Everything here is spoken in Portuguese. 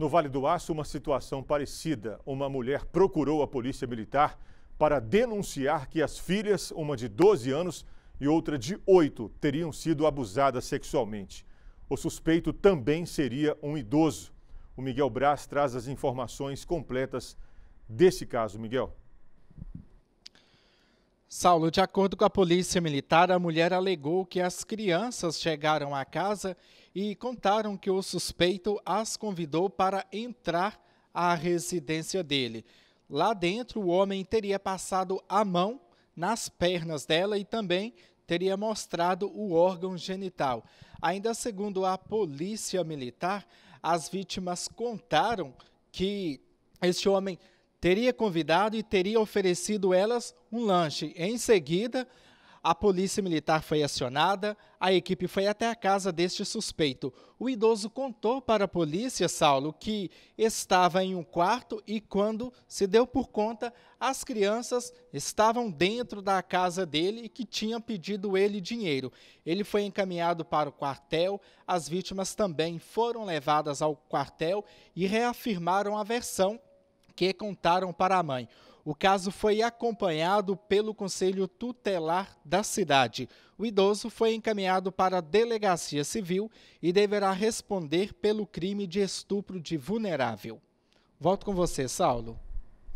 No Vale do Aço, uma situação parecida. Uma mulher procurou a polícia militar para denunciar que as filhas, uma de 12 anos e outra de 8, teriam sido abusadas sexualmente. O suspeito também seria um idoso. O Miguel Braz traz as informações completas desse caso. Miguel. Saulo, de acordo com a polícia militar, a mulher alegou que as crianças chegaram à casa e contaram que o suspeito as convidou para entrar à residência dele. Lá dentro, o homem teria passado a mão nas pernas dela e também teria mostrado o órgão genital. Ainda segundo a polícia militar, as vítimas contaram que este homem teria convidado e teria oferecido elas um lanche. Em seguida, a polícia militar foi acionada, a equipe foi até a casa deste suspeito. O idoso contou para a polícia, Saulo, que estava em um quarto e, quando se deu por conta, as crianças estavam dentro da casa dele e que tinham pedido ele dinheiro. Ele foi encaminhado para o quartel, as vítimas também foram levadas ao quartel e reafirmaram a versão que contaram para a mãe. O caso foi acompanhado pelo Conselho Tutelar da cidade. O idoso foi encaminhado para a delegacia civil e deverá responder pelo crime de estupro de vulnerável. Volto com você, Saulo.